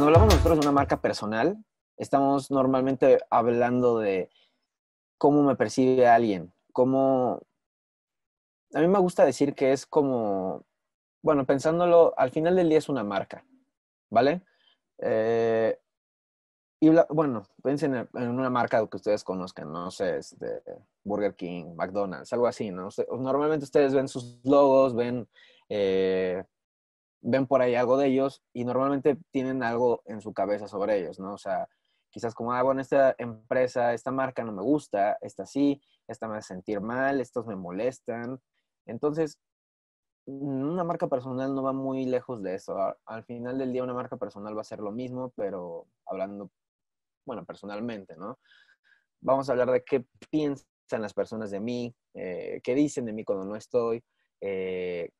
cuando hablamos nosotros de una marca personal, estamos normalmente hablando de cómo me percibe alguien, cómo... A mí me gusta decir que es como, bueno, pensándolo, al final del día es una marca, ¿vale? Eh, y bueno, piensen en, una marca que ustedes conozcan, no sé, este, Burger King, McDonald's, algo así, ¿no? Normalmente ustedes ven sus logos, ven eh, ven por ahí algo de ellos y normalmente tienen algo en su cabeza sobre ellos, ¿no? O sea, quizás como, ah, bueno, esta empresa, esta marca no me gusta, esta sí, esta me hace sentir mal, estos me molestan. Entonces, una marca personal no va muy lejos de eso. Al final del día una marca personal va a ser lo mismo, pero hablando, bueno, personalmente, ¿no? Vamos a hablar de qué piensan las personas de mí, eh, qué dicen de mí cuando no estoy, eh,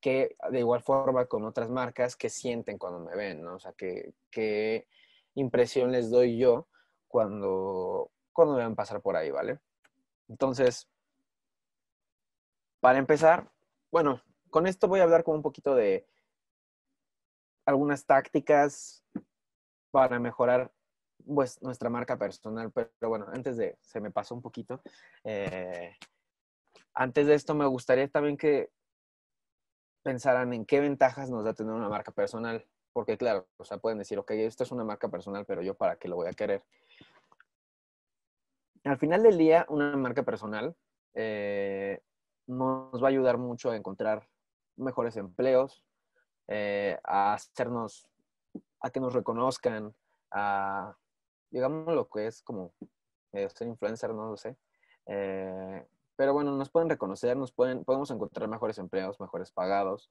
que de igual forma con otras marcas, que sienten cuando me ven, ¿no? O sea, qué, qué impresión les doy yo cuando, cuando me van a pasar por ahí, ¿vale? Entonces, para empezar, bueno, con esto voy a hablar como un poquito de algunas tácticas para mejorar pues, nuestra marca personal, pero, bueno, antes de, se me pasó un poquito. Eh, antes de esto, me gustaría también que pensarán en qué ventajas nos da tener una marca personal. Porque claro, o sea, pueden decir, ok, esto es una marca personal, pero yo para qué lo voy a querer. Al final del día, una marca personal eh, nos va a ayudar mucho a encontrar mejores empleos, eh, a hacernos, a que nos reconozcan, a, digamos, lo que es como eh, ser influencer, no lo sé. Pero bueno, nos pueden reconocer, nos pueden, podemos encontrar mejores empleados, mejores pagados.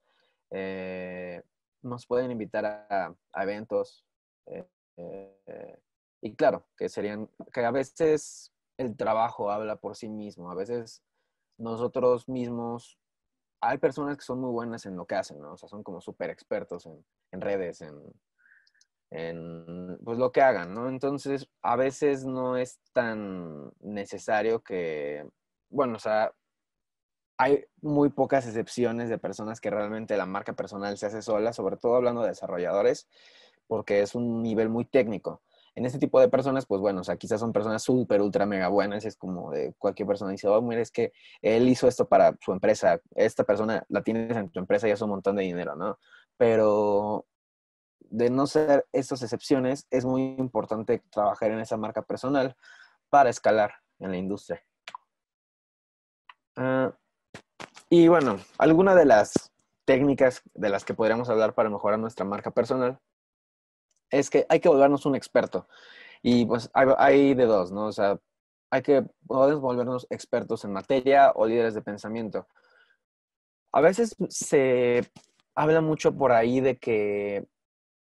Eh, nos pueden invitar a, eventos. Eh, eh, y claro, que serían, que a veces el trabajo habla por sí mismo, a veces nosotros mismos, hay personas que son muy buenas en lo que hacen, ¿no? O sea, son como súper expertos en, redes, en, en, pues lo que hagan, ¿no? Entonces, a veces no es tan necesario que bueno, o sea, hay muy pocas excepciones de personas que realmente la marca personal se hace sola, sobre todo hablando de desarrolladores, porque es un nivel muy técnico. En este tipo de personas, pues bueno, o sea, quizás son personas súper, ultra, mega buenas, es como de cualquier persona dice, oh, mira, es que él hizo esto para su empresa, esta persona la tienes en tu empresa y es un montón de dinero, ¿no? Pero de no ser estas excepciones, es muy importante trabajar en esa marca personal para escalar en la industria. Ah, y bueno, alguna de las técnicas de las que podríamos hablar para mejorar nuestra marca personal es que hay que volvernos un experto. Y pues hay, de dos, ¿no? O sea, hay que volvernos expertos en materia o líderes de pensamiento. A veces se habla mucho por ahí de que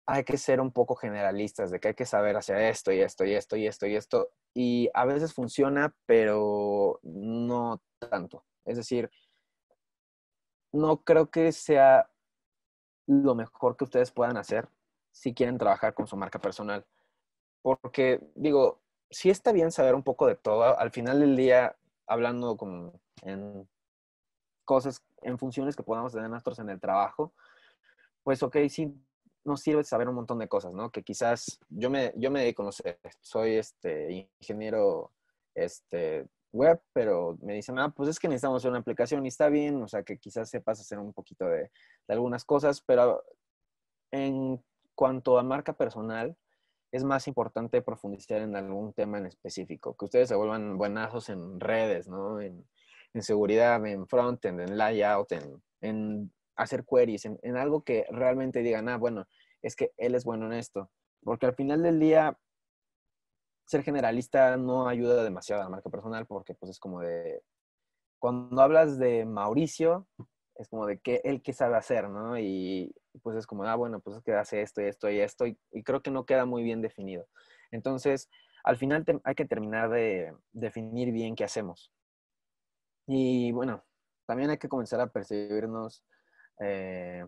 hay que ser un poco generalistas, de que hay que saber hacia esto y esto y esto y esto y esto. Y a veces funciona, pero no tanto. Es decir, no creo que sea lo mejor que ustedes puedan hacer si quieren trabajar con su marca personal. Porque digo, sí está bien saber un poco de todo. Al final del día, hablando con, en cosas, en funciones que podamos tener nosotros en el trabajo, pues ok, sí nos sirve saber un montón de cosas, ¿no? Que quizás yo me, yo me dedico, no sé, soy este ingeniero este, web, pero me dicen, ah, pues es que necesitamos hacer una aplicación y está bien, o sea, que quizás sepas hacer un poquito de, algunas cosas, pero en cuanto a marca personal, es más importante profundizar en algún tema en específico, que ustedes se vuelvan buenazos en redes, ¿no? En, en seguridad, en frontend, en layout, en hacer queries, en, algo que realmente digan, ah, bueno, es que él es bueno en esto. Porque al final del día, ser generalista no ayuda demasiado a la marca personal porque pues es como de, cuando hablas de Mauricio, es como de que él qué sabe hacer, ¿no? Y pues es como, ah, bueno, pues es que hace esto y esto y esto, y, creo que no queda muy bien definido. Entonces, al final hay que terminar de definir bien qué hacemos. Y bueno, también hay que comenzar a percibirnos eh,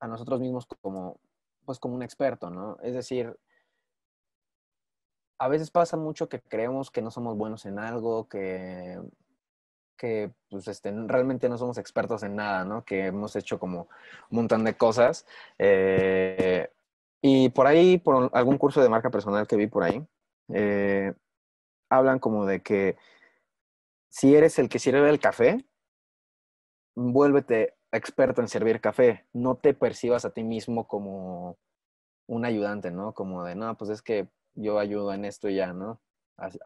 a nosotros mismos como, pues como un experto, ¿no? Es decir, a veces pasa mucho que creemos que no somos buenos en algo, que, que pues, este, realmente no somos expertos en nada, ¿no? Que hemos hecho como un montón de cosas. Eh, y por ahí, por algún curso de marca personal que vi por ahí, eh, hablan como de que si eres el que sirve el café, vuélvete experto en servir café, no te percibas a ti mismo como un ayudante, ¿no? Como de, no, pues es que yo ayudo en esto y ya, ¿no?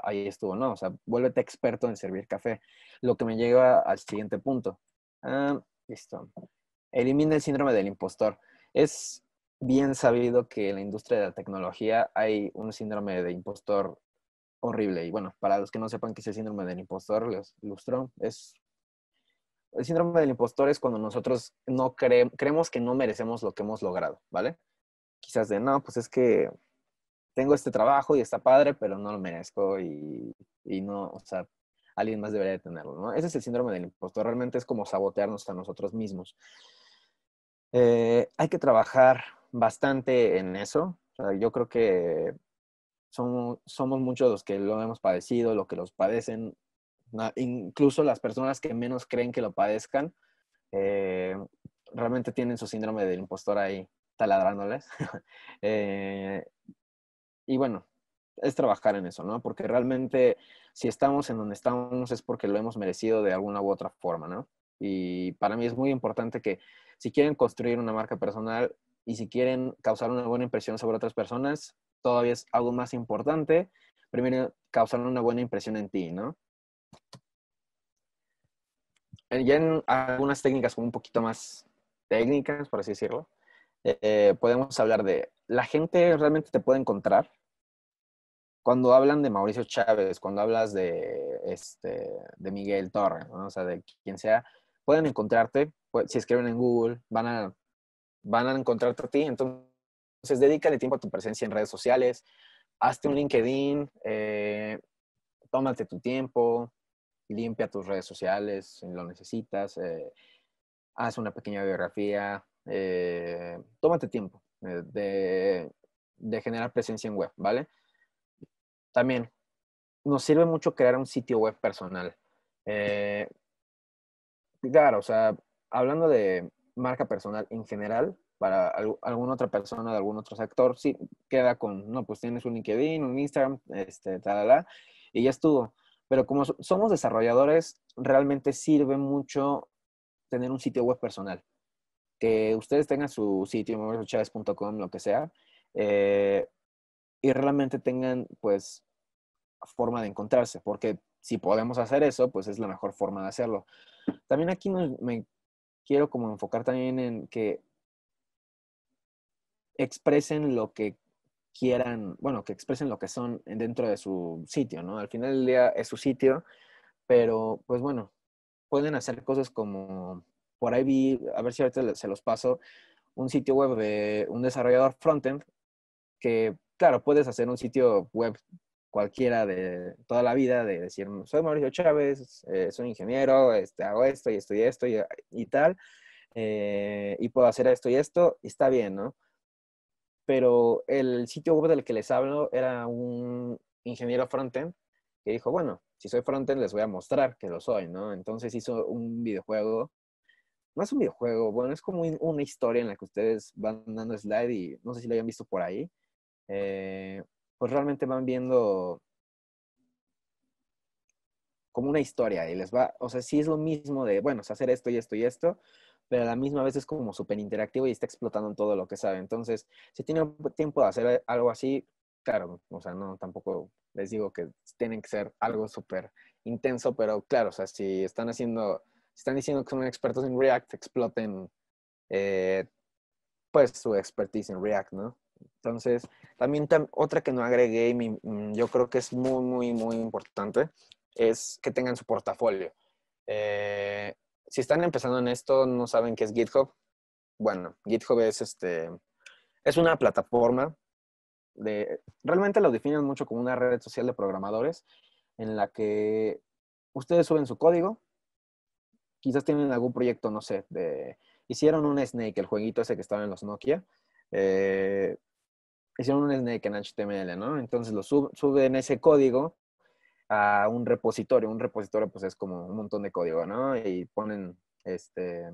Ahí estuvo, ¿no? O sea, vuélvete experto en servir café. Lo que me lleva al siguiente punto. Ah, listo. Elimina el síndrome del impostor. Es bien sabido que en la industria de la tecnología hay un síndrome de impostor horrible. Y bueno, para los que no sepan qué es el síndrome del impostor, les ilustró, es el síndrome del impostor es cuando nosotros no creemos que no merecemos lo que hemos logrado, ¿vale? Quizás de, no, pues es que tengo este trabajo y está padre, pero no lo merezco y, no, o sea, alguien más debería de tenerlo, ¿no? Ese es el síndrome del impostor, realmente es como sabotearnos a nosotros mismos. Eh, hay que trabajar bastante en eso. yo creo que somos, somos muchos los que lo hemos padecido, los que los padecen, Incluso las personas que menos creen que lo padezcan, eh, realmente tienen su síndrome del impostor ahí taladrándoles. Eh, y bueno, es trabajar en eso, ¿no? Porque realmente si estamos en donde estamos es porque lo hemos merecido de alguna u otra forma, ¿no? Y para mí es muy importante que si quieren construir una marca personal y si quieren causar una buena impresión sobre otras personas, todavía es algo más importante. Primero, causar una buena impresión en ti, ¿no? ya en algunas técnicas como un poquito más técnicas, por así decirlo, eh, podemos hablar de la gente realmente te puede encontrar. Cuando hablan de Mauricio Chávez, cuando hablas de, este, de Miguel Torres, o sea, de quien sea, pueden encontrarte, pues, si escriben en Google, van a, van a encontrarte a ti. Entonces, dedícale tiempo a tu presencia en redes sociales, hazte un LinkedIn, eh, tómate tu tiempo, limpia tus redes sociales si lo necesitas, eh, haz una pequeña biografía, eh, tómate tiempo eh, de, generar presencia en web, ¿vale? También nos sirve mucho crear un sitio web personal. claro, o sea, hablando de marca personal en general, para alguna otra persona de algún otro sector, sí, queda con, no, pues tienes un LinkedIn, un Instagram, este, tal, y ya estuvo pero como somos desarrolladores, realmente sirve mucho tener un sitio web personal. Que ustedes tengan su sitio, www.chaves.com, lo que sea, eh, y realmente tengan, pues, forma de encontrarse, porque si podemos hacer eso, pues es la mejor forma de hacerlo. También aquí me, me quiero como enfocar también en que expresen lo que quieran, bueno, que expresen lo que son dentro de su sitio, ¿no? Al final del día es su sitio, pero pues bueno, pueden hacer cosas como, por ahí vi, a ver si ahorita se los paso, un sitio web de un desarrollador frontend, que claro, puedes hacer un sitio web cualquiera de toda la vida, de decir, soy Mauricio Chávez, eh, soy ingeniero, este, hago esto y esto y esto y, tal, eh, y puedo hacer esto y esto, y está bien, ¿no? pero el sitio web del que les hablo era un ingeniero frontend que dijo, bueno, si soy frontend les voy a mostrar que lo soy, ¿no? Entonces hizo un videojuego, no es un videojuego, bueno, es como una historia en la que ustedes van dando slide y no sé si lo hayan visto por ahí, eh, pues realmente van viendo como una historia y les va, o sea, sí es lo mismo de, bueno, hacer esto y esto y esto, pero a la misma vez es como súper interactivo y está explotando todo lo que sabe. Entonces, si tienen tiempo de hacer algo así, claro, o sea, no, tampoco les digo que tienen que ser algo súper intenso, pero claro, o sea, si están haciendo, si están diciendo que son expertos en React, exploten eh, pues su expertise en React, ¿no? Entonces, también otra que no agregué y mm, yo creo que es muy, muy, muy importante es que tengan su portafolio. Eh, si están empezando en esto, no saben qué es GitHub. Bueno, GitHub es este es una plataforma de realmente lo definen mucho como una red social de programadores en la que ustedes suben su código, quizás tienen algún proyecto, no sé, de hicieron un Snake, el jueguito ese que estaba en los Nokia, eh, hicieron un Snake en HTML, ¿no? Entonces lo suben suben ese código a un repositorio. Un repositorio, pues, es como un montón de código, ¿no? Y ponen, este,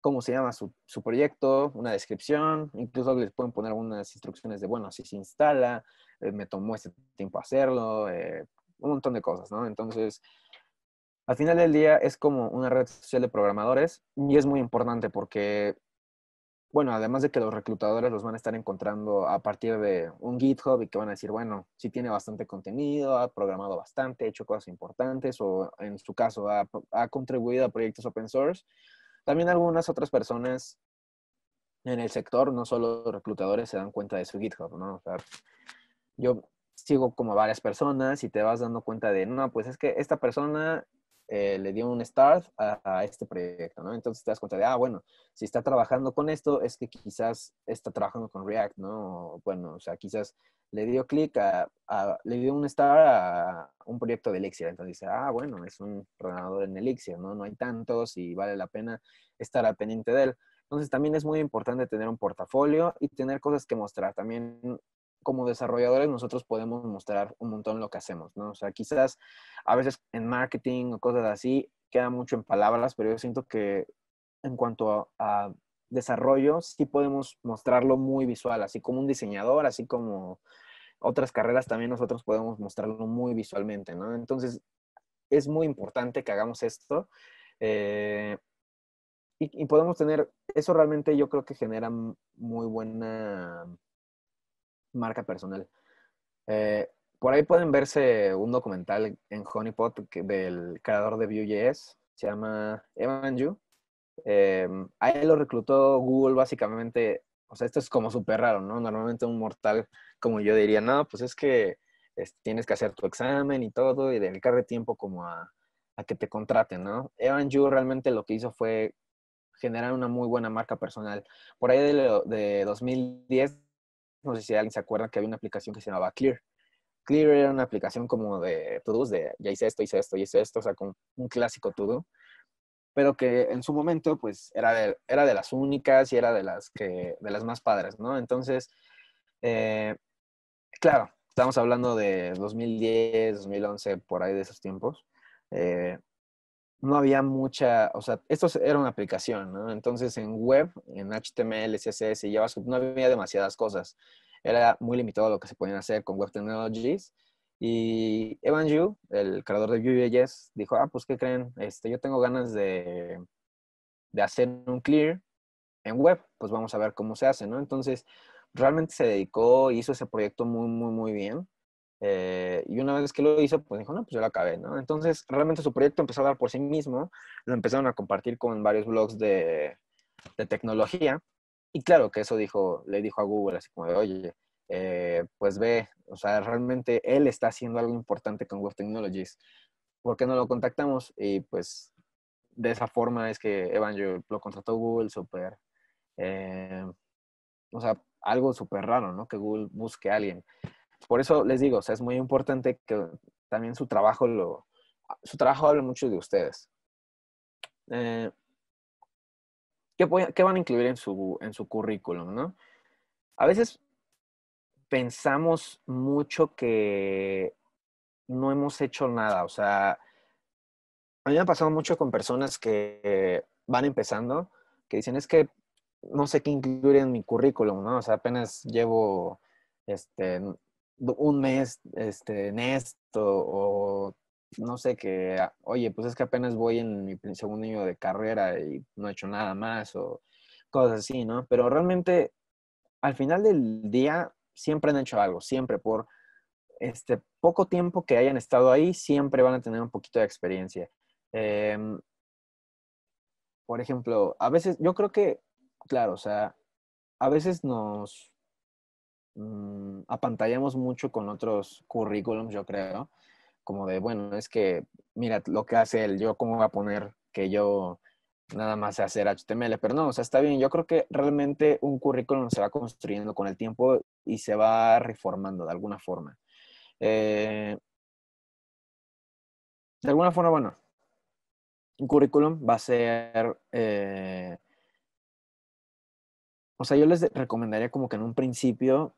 cómo se llama su, proyecto, una descripción, incluso les pueden poner unas instrucciones de, bueno, si se instala, eh, me tomó este tiempo hacerlo, eh, un montón de cosas, ¿no? Entonces, al final del día es como una red social de programadores y es muy importante porque bueno, además de que los reclutadores los van a estar encontrando a partir de un GitHub y que van a decir, bueno, sí tiene bastante contenido, ha programado bastante, ha hecho cosas importantes o en su caso ha, ha contribuido a proyectos open source. También algunas otras personas en el sector, no solo reclutadores, se dan cuenta de su GitHub, ¿no? O sea, yo sigo como varias personas y te vas dando cuenta de, no, pues es que esta persona eh, le dio un start a, este proyecto, ¿no? Entonces te das cuenta de, ah, bueno, si está trabajando con esto, es que quizás está trabajando con React, ¿no? bueno, o sea, quizás le dio clic a, le dio un start a un proyecto de Elixir. Entonces dice, ah, bueno, es un programador en Elixir, ¿no? No hay tantos y vale la pena estar al pendiente de él. Entonces también es muy importante tener un portafolio y tener cosas que mostrar. También como desarrolladores nosotros podemos mostrar un montón lo que hacemos, ¿no? O sea, quizás a veces en marketing o cosas así queda mucho en palabras, pero yo siento que en cuanto a, desarrollo sí podemos mostrarlo muy visual, así como un diseñador, así como otras carreras también nosotros podemos mostrarlo muy visualmente, ¿no? Entonces, es muy importante que hagamos esto. Eh, y podemos tener, eso realmente yo creo que genera muy buena marca personal. Eh, por ahí pueden verse un documental en Honeypot del creador de Vue.js, se llama Evan Yu. Eh, ahí lo reclutó Google básicamente, o sea, esto es como súper raro, ¿no? Normalmente un mortal como yo diría, no, pues es que tienes que hacer tu examen y todo y dedicarle tiempo como a, que te contraten, ¿no? Evan Yu realmente lo que hizo fue generar una muy buena marca personal. Por ahí de, de 2010 no sé si alguien se acuerda que había una aplicación que se llamaba Clear. Clear era una aplicación como de todos, de ya hice esto, hice esto, hice esto, o sea, con un clásico todo pero que en su momento, pues, era de, era de las únicas y era de las, que, de las más padres, ¿no? Entonces, eh, claro, estamos hablando de 2010, 2011, por ahí de esos tiempos. Eh, no había mucha, o sea, esto era una aplicación, ¿no? Entonces en web, en HTML, CSS y JavaScript no había demasiadas cosas. Era muy limitado lo que se podían hacer con Web Technologies. Y Evan Yu, el creador de Vue.js, dijo, ah, pues, ¿qué creen? Este, yo tengo ganas de, de hacer un clear en web, pues vamos a ver cómo se hace, ¿no? Entonces, realmente se dedicó, hizo ese proyecto muy, muy, muy bien. Eh, y una vez que lo hizo, pues dijo, no, pues yo lo acabé, ¿no? Entonces, realmente su proyecto empezó a dar por sí mismo, lo empezaron a compartir con varios blogs de, de tecnología. Y claro que eso dijo, le dijo a Google, así como de, oye, eh, pues ve, o sea, realmente él está haciendo algo importante con Web Technologies. ¿Por qué no lo contactamos? Y pues de esa forma es que Evangel lo contrató Google, súper, eh, o sea, algo súper raro, ¿no? Que Google busque a alguien por eso les digo, o sea, es muy importante que también su trabajo lo, su trabajo habla mucho de ustedes. Eh, ¿qué, van a incluir en su, en su currículum, no? A veces pensamos mucho que no hemos hecho nada, o sea, a mí me ha pasado mucho con personas que van empezando, que dicen, es que no sé qué incluir en mi currículum, ¿no? O sea, apenas llevo, este, un mes este, en esto o no sé, que, ah, oye, pues es que apenas voy en mi segundo año de carrera y no he hecho nada más o cosas así, ¿no? Pero realmente, al final del día, siempre han hecho algo, siempre por este poco tiempo que hayan estado ahí, siempre van a tener un poquito de experiencia. Em, por ejemplo, a veces, yo creo que, claro, o sea, a veces nos Mm, apantallamos mucho con otros currículums, yo creo, como de, bueno, es que, mira lo que hace él, yo cómo voy a poner que yo nada más hacer HTML, pero no, o sea, está bien, yo creo que realmente un currículum se va construyendo con el tiempo y se va reformando de alguna forma. Eh, de alguna forma, bueno, un currículum va a ser, eh, o sea, yo les recomendaría como que en un principio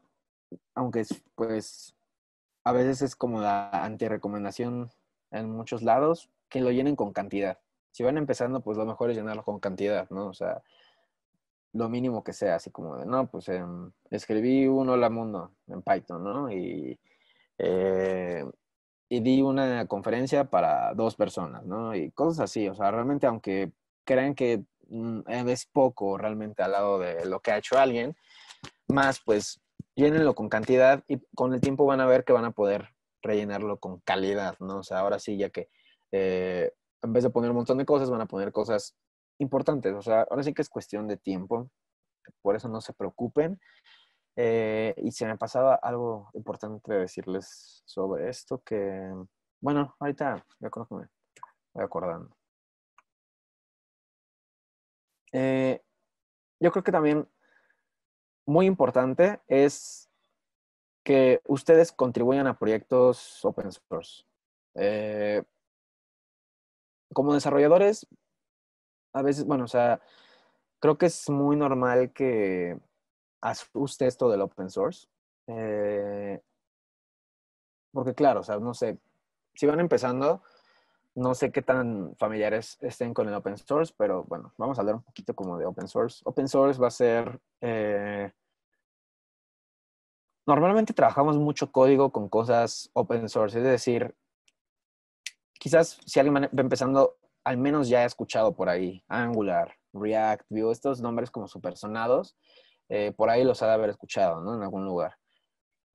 aunque pues a veces es como la antirecomendación en muchos lados, que lo llenen con cantidad. Si van empezando, pues lo mejor es llenarlo con cantidad, ¿no? O sea, lo mínimo que sea, así como de, no, pues em, escribí un hola mundo en Python, ¿no? Y, eh, y di una conferencia para dos personas, ¿no? Y cosas así, o sea, realmente aunque crean que mm, es poco realmente al lado de lo que ha hecho alguien, más pues llénenlo con cantidad y con el tiempo van a ver que van a poder rellenarlo con calidad, ¿no? O sea, ahora sí, ya que eh, en vez de poner un montón de cosas, van a poner cosas importantes. O sea, ahora sí que es cuestión de tiempo. Por eso no se preocupen. Eh, y se me ha pasado algo importante decirles sobre esto que, bueno, ahorita ya conozco voy acordando. Eh, yo creo que también muy importante es que ustedes contribuyan a proyectos open source. Eh, como desarrolladores, a veces, bueno, o sea, creo que es muy normal que asuste esto del open source. Eh, porque claro, o sea, no sé, si van empezando, no sé qué tan familiares estén con el open source, pero bueno, vamos a hablar un poquito como de open source. Open source va a ser... Eh, normalmente trabajamos mucho código con cosas open source, es decir, quizás si alguien va empezando, al menos ya ha escuchado por ahí Angular, React, Vue, estos nombres como supersonados, eh, por ahí los ha de haber escuchado, ¿no? En algún lugar.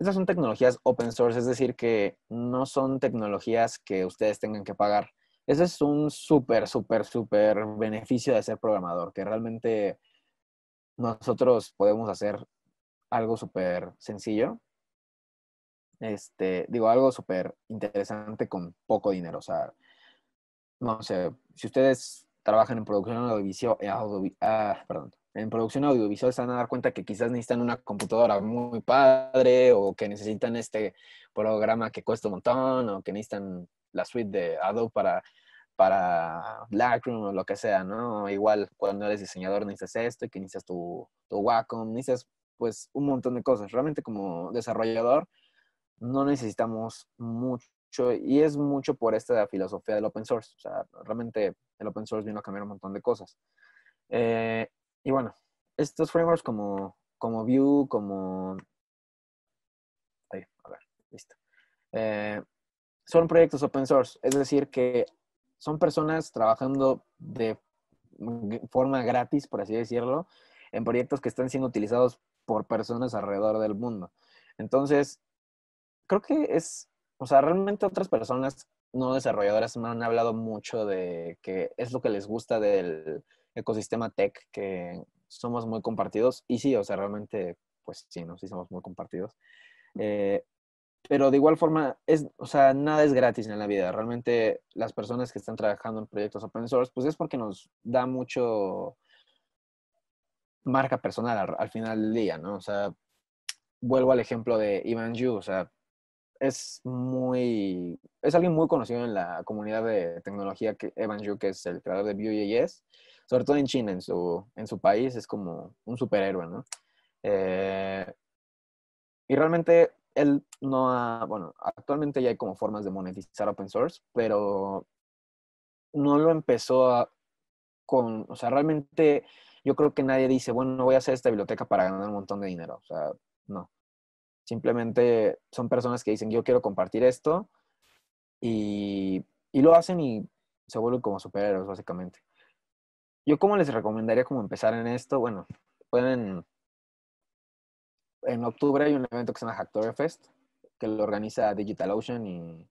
Estas son tecnologías open source, es decir, que no son tecnologías que ustedes tengan que pagar. Ese es un súper, súper, súper beneficio de ser programador, que realmente nosotros podemos hacer algo súper sencillo, este, digo, algo súper interesante con poco dinero. O sea, no sé, si ustedes trabajan en producción audiovisual, audio, ah, perdón, en producción audiovisual se van a dar cuenta que quizás necesitan una computadora muy padre o que necesitan este programa que cuesta un montón o que necesitan la suite de Adobe para, para Lightroom o lo que sea, ¿no? Igual cuando eres diseñador necesitas esto y que necesitas tu, Wacom, necesitas pues un montón de cosas. Realmente como desarrollador no necesitamos mucho y es mucho por esta filosofía del open source. O sea, realmente el open source vino a cambiar un montón de cosas. Eh, y bueno, estos frameworks como, como Vue, como... Ahí, a ver, listo. Eh, son proyectos open source, es decir, que son personas trabajando de forma gratis, por así decirlo, en proyectos que están siendo utilizados por personas alrededor del mundo. Entonces, creo que es, o sea, realmente otras personas no desarrolladoras me han hablado mucho de que es lo que les gusta del, ecosistema tech que somos muy compartidos. Y sí, o sea, realmente, pues sí, ¿no? Sí somos muy compartidos. Eh, pero de igual forma, es, o sea, nada es gratis en la vida. Realmente las personas que están trabajando en proyectos open source, pues es porque nos da mucho marca personal al, final del día, ¿no? O sea, vuelvo al ejemplo de Ivan Yu, o sea, es muy, es alguien muy conocido en la comunidad de tecnología que Evan Yu, que es el creador de Vue.js sobre todo en China, en su, en su país, es como un superhéroe, ¿no? Eh, y realmente él no ha, bueno, actualmente ya hay como formas de monetizar open source, pero no lo empezó con, o sea, realmente yo creo que nadie dice, bueno, voy a hacer esta biblioteca para ganar un montón de dinero, o sea, no. Simplemente son personas que dicen, yo quiero compartir esto y, y lo hacen y se vuelven como superhéroes, básicamente. Yo como les recomendaría como empezar en esto, bueno, pueden... En octubre hay un evento que se llama Fest, que lo organiza DigitalOcean y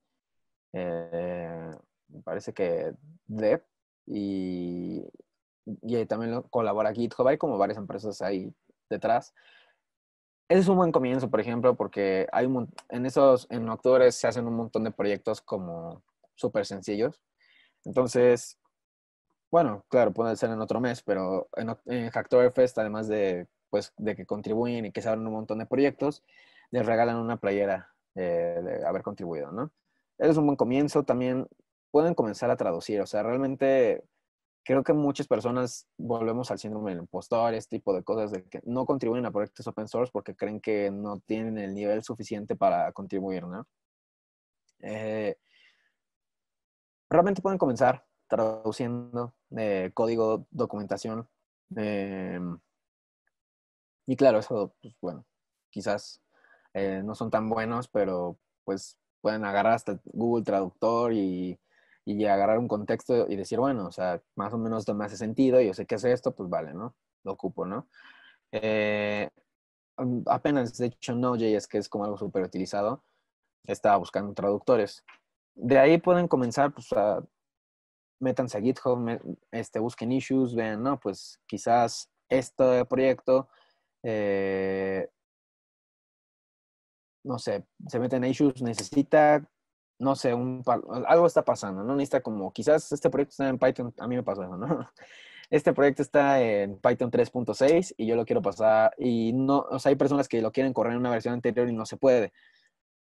eh, me parece que Dev y, y también lo, colabora GitHub, hay como varias empresas ahí detrás. Ese es un buen comienzo, por ejemplo, porque hay en esos, en octubre se hacen un montón de proyectos como súper sencillos. Entonces, bueno, claro, puede ser en otro mes, pero en, en Fest, además de, pues, de que contribuyen y que se abren un montón de proyectos, les regalan una playera eh, de haber contribuido, ¿no? Es un buen comienzo, también pueden comenzar a traducir, o sea, realmente creo que muchas personas volvemos al síndrome del impostor, este tipo de cosas de que no contribuyen a proyectos open source porque creen que no tienen el nivel suficiente para contribuir, ¿no? Eh, realmente pueden comenzar, traduciendo, eh, código, documentación. Eh, y claro, eso, pues bueno, quizás eh, no son tan buenos, pero pues pueden agarrar hasta Google Traductor y, agarrar un contexto y decir, bueno, o sea, más o menos esto me hace sentido, yo sé qué es esto, pues vale, ¿no? Lo ocupo, ¿no? Mm, apenas, de hecho, Node.js, que es como algo súper utilizado, estaba buscando traductores. De ahí pueden comenzar pues, a métanse a GitHub, este, busquen issues, vean, no, pues quizás este proyecto, eh, no sé, se meten a issues, necesita, no sé, un, algo está pasando, ¿no? Necesita como, quizás este proyecto está en Python, a mí me pasó eso, ¿no? Este proyecto está en Python 3.6 y yo lo quiero pasar y no, o sea, hay personas que lo quieren correr en una versión anterior y no se puede.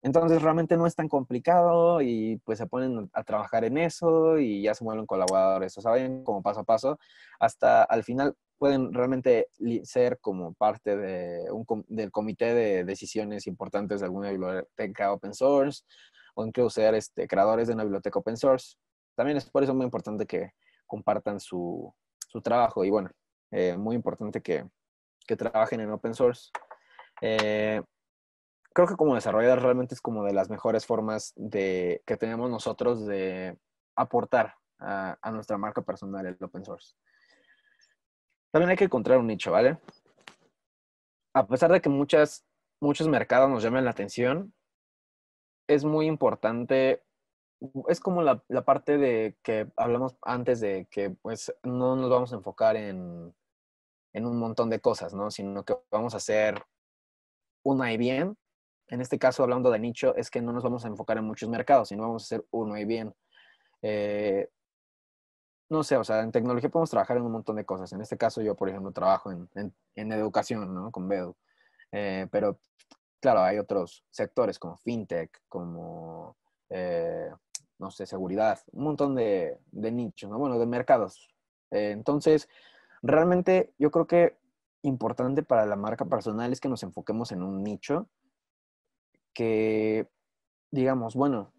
Entonces realmente no es tan complicado y pues se ponen a trabajar en eso y ya se vuelven colaboradores, o sea, vayan como paso a paso hasta al final pueden realmente ser como parte de un del comité de decisiones importantes de alguna biblioteca open source o incluso ser este, creadores de una biblioteca open source. También es por eso muy importante que compartan su, trabajo y bueno, eh, muy importante que, que, trabajen en open source. Eh, creo que como desarrollador realmente es como de las mejores formas que tenemos nosotros de aportar a, nuestra marca personal el open source. También hay que encontrar un nicho, ¿vale? A pesar de que muchas, muchos mercados nos llaman la atención, es muy importante es como la, parte de que hablamos antes de que pues no nos vamos a enfocar en, un montón de cosas, ¿no? Sino que vamos a hacer una bien en este caso hablando de nicho, es que no nos vamos a enfocar en muchos mercados, sino vamos a hacer uno y bien. Eh, no sé, o sea, en tecnología podemos trabajar en un montón de cosas. En este caso yo, por ejemplo, trabajo en, educación, ¿no? Con Bedu. Eh, pero, claro, hay otros sectores como fintech, como, eh, no sé, seguridad, un montón de, de nichos, ¿no? Bueno, de mercados. entonces, realmente yo creo que importante para la marca personal es que nos enfoquemos en un nicho que digamos, bueno,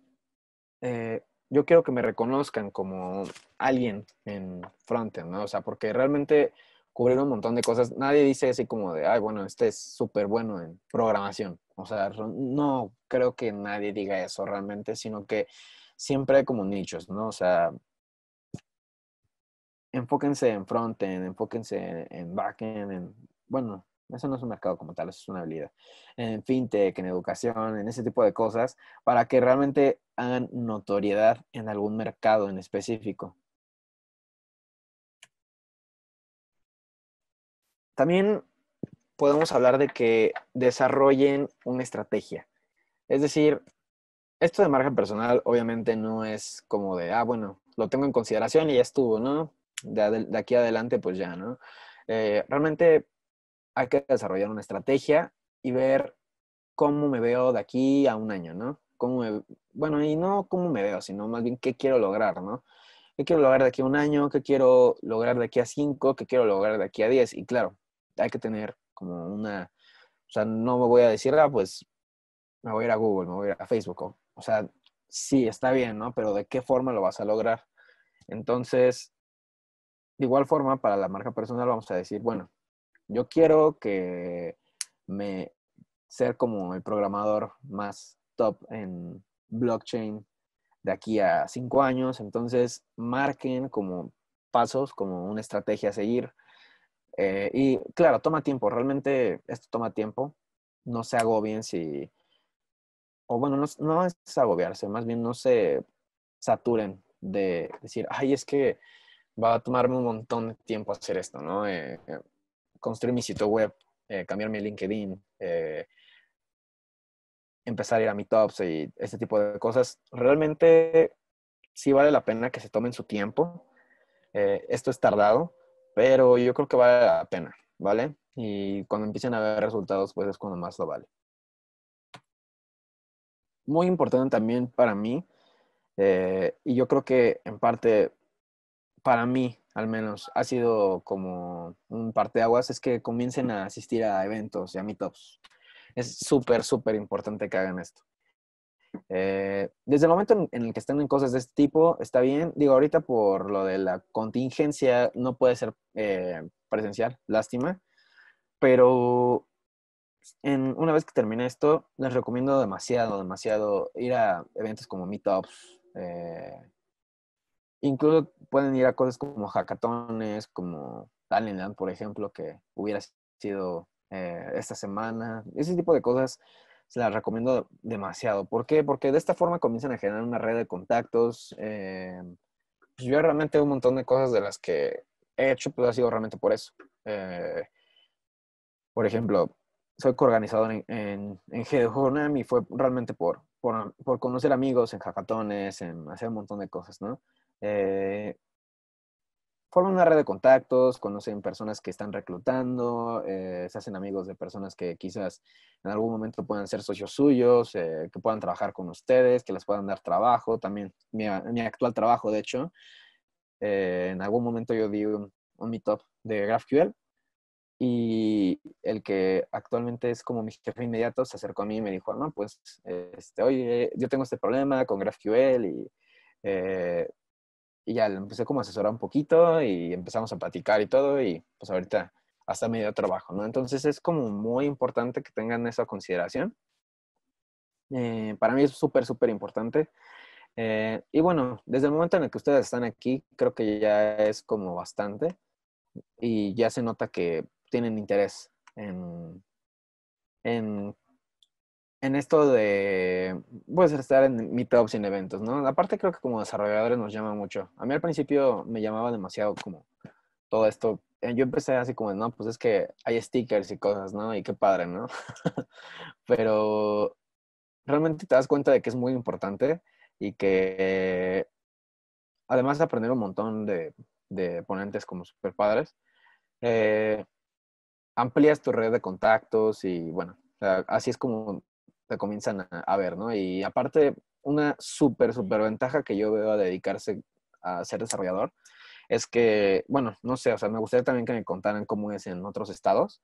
eh, yo quiero que me reconozcan como alguien en frontend, ¿no? O sea, porque realmente cubrir un montón de cosas, nadie dice así como de, ay, bueno, este es súper bueno en programación. O sea, no creo que nadie diga eso realmente, sino que siempre hay como nichos, ¿no? O sea, enfóquense en frontend, enfóquense en backend, en, bueno, eso no es un mercado como tal, eso es una habilidad. En fintech, en educación, en ese tipo de cosas, para que realmente hagan notoriedad en algún mercado en específico. También podemos hablar de que desarrollen una estrategia. Es decir, esto de marca personal obviamente no es como de, ah, bueno, lo tengo en consideración y ya estuvo, ¿no? De, aquí adelante, pues ya, ¿no? Eh, realmente hay que desarrollar una estrategia y ver cómo me veo de aquí a un año, ¿no? Cómo bueno, y no cómo me veo, sino más bien qué quiero lograr, ¿no? ¿Qué quiero lograr de aquí a un año? ¿Qué quiero lograr de aquí a cinco? ¿Qué quiero lograr de aquí a diez? Y claro, hay que tener como una, o sea, no me voy a decir, ah, pues me voy a ir a Google, me voy a ir a Facebook. O, o sea, sí, está bien, ¿no? Pero ¿de qué forma lo vas a lograr? Entonces, de igual forma, para la marca personal vamos a decir, bueno, yo quiero que me ser como el programador más top en blockchain de aquí a cinco años. Entonces, marquen como pasos, como una estrategia a seguir. Eh, y claro, toma tiempo, realmente esto toma tiempo. No se agobien si, o bueno, no, no es agobiarse, más bien no se saturen de decir, ay, es que va a tomarme un montón de tiempo hacer esto, ¿no? Eh, eh, construir mi sitio web, eh, cambiar mi LinkedIn, eh, empezar a ir a mi tops y este tipo de cosas, realmente sí vale la pena que se tomen su tiempo. Eh, esto es tardado, pero yo creo que vale la pena, ¿vale? Y cuando empiecen a ver resultados, pues es cuando más lo vale. Muy importante también para mí, y yo creo que en parte para mí al menos ha sido como un parteaguas, es que comiencen a asistir a eventos y a meetups. Es súper, súper importante que hagan esto. Eh, desde el momento en, el que estén en cosas de este tipo, está bien. Digo, ahorita por lo de la contingencia no puede ser eh, presencial, lástima. Pero en, una vez que termine esto, les recomiendo demasiado, demasiado ir a eventos como meetups, eh, Incluso pueden ir a cosas como hackatones, como Talentland, por ejemplo, que hubiera sido eh, esta semana. Ese tipo de cosas se las recomiendo demasiado. ¿Por qué? Porque de esta forma comienzan a generar una red de contactos. Eh, pues yo realmente un montón de cosas de las que he hecho, pues ha sido realmente por eso. Eh, por ejemplo, soy coorganizador en, en, en y fue realmente por, por, por, conocer amigos en hackatones, en hacer un montón de cosas, ¿no? Eh, forman una red de contactos, conocen personas que están reclutando, eh, se hacen amigos de personas que quizás en algún momento puedan ser socios suyos, eh, que puedan trabajar con ustedes, que les puedan dar trabajo, también mi, actual trabajo, de hecho, en algún momento yo di un, un, meetup de GraphQL y el que actualmente es como mi jefe inmediato se acercó a mí y me dijo, no, pues, este, oye, yo tengo este problema con GraphQL y... Y ya lo empecé como a asesorar un poquito y empezamos a platicar y todo y pues ahorita hasta medio trabajo, ¿no? Entonces es como muy importante que tengan esa consideración. Eh, para mí es súper, súper importante. Eh, y bueno, desde el momento en el que ustedes están aquí, creo que ya es como bastante y ya se nota que tienen interés en, en en esto de, puedes estar en meetups y en eventos, ¿no? Aparte creo que como desarrolladores nos llama mucho. A mí al principio me llamaba demasiado como todo esto. Eh, yo empecé así como, no, pues es que hay stickers y cosas, ¿no? Y qué padre, ¿no? Pero realmente te das cuenta de que es muy importante y que además de aprender un montón de, ponentes como super padres, eh, amplías tu red de contactos y bueno, así es como te comienzan a, ver, ¿no? Y aparte, una súper, súper ventaja que yo veo a dedicarse a ser desarrollador es que, bueno, no sé, o sea, me gustaría también que me contaran cómo es en otros estados,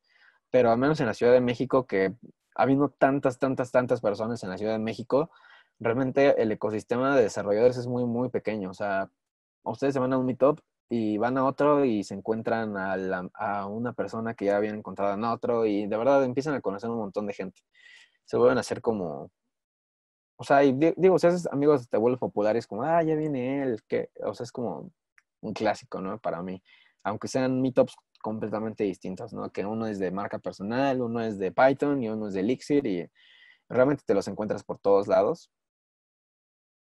pero al menos en la Ciudad de México, que ha habido tantas, tantas, tantas personas en la Ciudad de México, realmente el ecosistema de desarrolladores es muy, muy pequeño. O sea, ustedes se van a un meetup y van a otro y se encuentran a, a una persona que ya habían encontrado en otro y de verdad empiezan a conocer un montón de gente se vuelven a hacer como. O sea, digo, si sea, amigos te vuelven populares como, ah, ya viene él, que, o sea, es como un clásico, ¿no? Para mí. Aunque sean meetups completamente distintos, ¿no? Que uno es de marca personal, uno es de Python y uno es de Elixir y realmente te los encuentras por todos lados.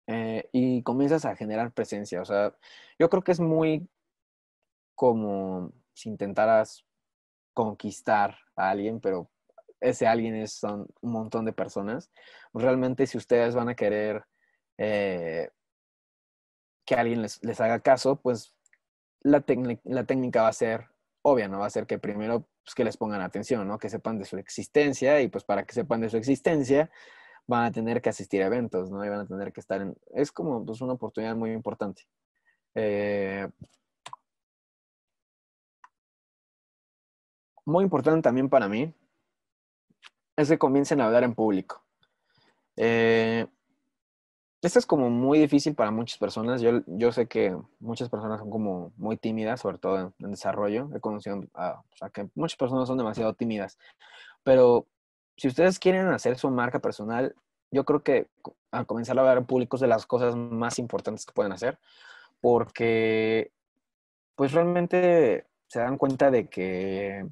Eh, y comienzas a generar presencia. O sea, yo creo que es muy como si intentaras conquistar a alguien, pero ese alguien es, son un montón de personas. Realmente si ustedes van a querer eh, que alguien les, haga caso, pues la, técnica va a ser obvia, ¿no? Va a ser que primero pues, que les pongan atención, ¿no? Que sepan de su existencia y pues para que sepan de su existencia van a tener que asistir a eventos, ¿no? Y van a tener que estar en... Es como pues, una oportunidad muy importante. Eh, muy importante también para mí es que comiencen a hablar en público. Eh, esto es como muy difícil para muchas personas. Yo, yo sé que muchas personas son como muy tímidas, sobre todo en, desarrollo. He conocido a, o sea, que muchas personas son demasiado tímidas. Pero si ustedes quieren hacer su marca personal, yo creo que al comenzar a hablar en público es de las cosas más importantes que pueden hacer. Porque pues realmente se dan cuenta de que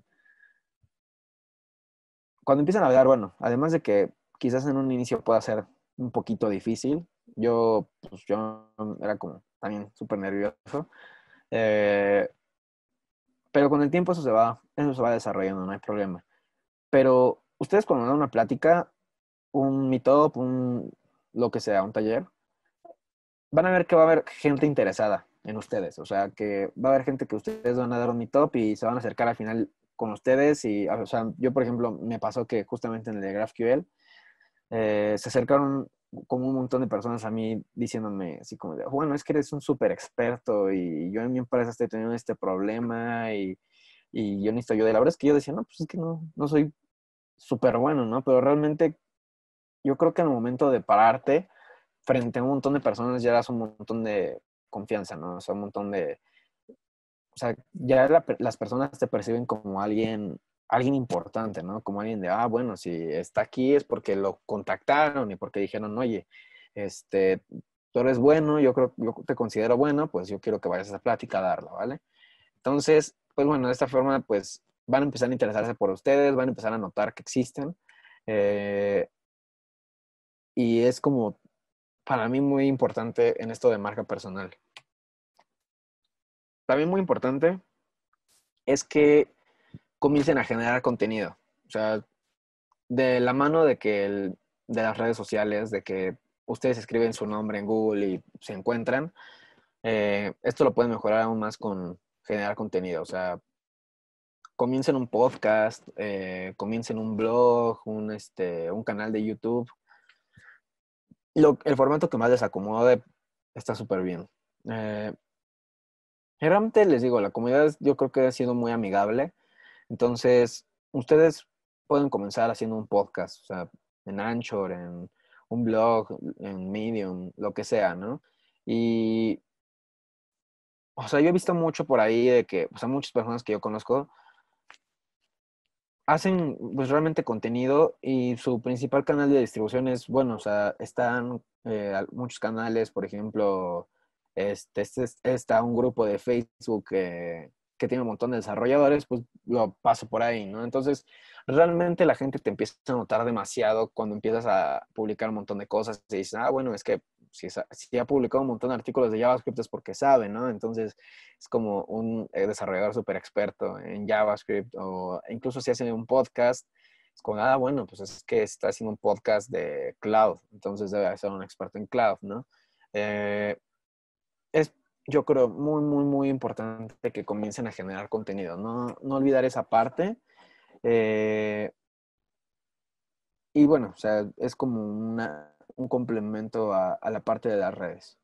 cuando empiezan a hablar, bueno, además de que quizás en un inicio pueda ser un poquito difícil, yo, pues, yo era como también súper nervioso, eh, pero con el tiempo eso se va, eso se va desarrollando, no hay problema. Pero ustedes cuando dan una plática, un meetup, un lo que sea, un taller, van a ver que va a haber gente interesada en ustedes. O sea, que va a haber gente que ustedes van a dar un meetup y se van a acercar al final con ustedes y, o sea, yo por ejemplo, me pasó que justamente en el de GraphQL eh, se acercaron como un montón de personas a mí diciéndome así como de, bueno, es que eres un súper experto y yo en mi empresa estoy teniendo este problema y, y yo necesito ayuda. de la verdad es que yo decía, no, pues es que no, no soy súper bueno, ¿no? Pero realmente yo creo que en el momento de pararte frente a un montón de personas ya das un montón de confianza, ¿no? O sea, un montón de, o sea, ya las personas te perciben como alguien, alguien importante, ¿no? Como alguien de, ah, bueno, si está aquí es porque lo contactaron y porque dijeron, oye, este, tú eres bueno, yo creo, yo te considero bueno, pues yo quiero que vayas a esa plática a darlo, ¿vale? Entonces, pues bueno, de esta forma, pues van a empezar a interesarse por ustedes, van a empezar a notar que existen. Eh, y es como para mí muy importante en esto de marca personal también muy importante es que comiencen a generar contenido. O sea, de la mano de que el, de las redes sociales, de que ustedes escriben su nombre en Google y se encuentran, eh, esto lo pueden mejorar aún más con generar contenido. O sea, comiencen un podcast, eh, comiencen un blog, un, este, un canal de YouTube. el formato que más les acomode está súper bien. Eh, Realmente, les digo, la comunidad yo creo que ha sido muy amigable. Entonces, ustedes pueden comenzar haciendo un podcast, o sea, en Anchor, en un blog, en Medium, lo que sea, ¿no? Y, o sea, yo he visto mucho por ahí de que, o sea, muchas personas que yo conozco hacen, pues, realmente contenido y su principal canal de distribución es, bueno, o sea, están eh, muchos canales, por ejemplo, este, este está un grupo de Facebook que, tiene un montón de desarrolladores, pues lo paso por ahí, ¿no? Entonces, realmente la gente te empieza a notar demasiado cuando empiezas a publicar un montón de cosas y dices, ah, bueno, es que si, ha publicado un montón de artículos de JavaScript es porque sabe, ¿no? Entonces, es como un eh, desarrollador súper experto en JavaScript o incluso si hace un podcast, es como, ah, bueno, pues es que está haciendo un podcast de cloud, entonces debe ser un experto en cloud, ¿no? Eh, es, yo creo, muy, muy, muy importante que comiencen a generar contenido. No, olvidar esa parte. Eh, y bueno, o sea, es como un complemento a la parte de las redes.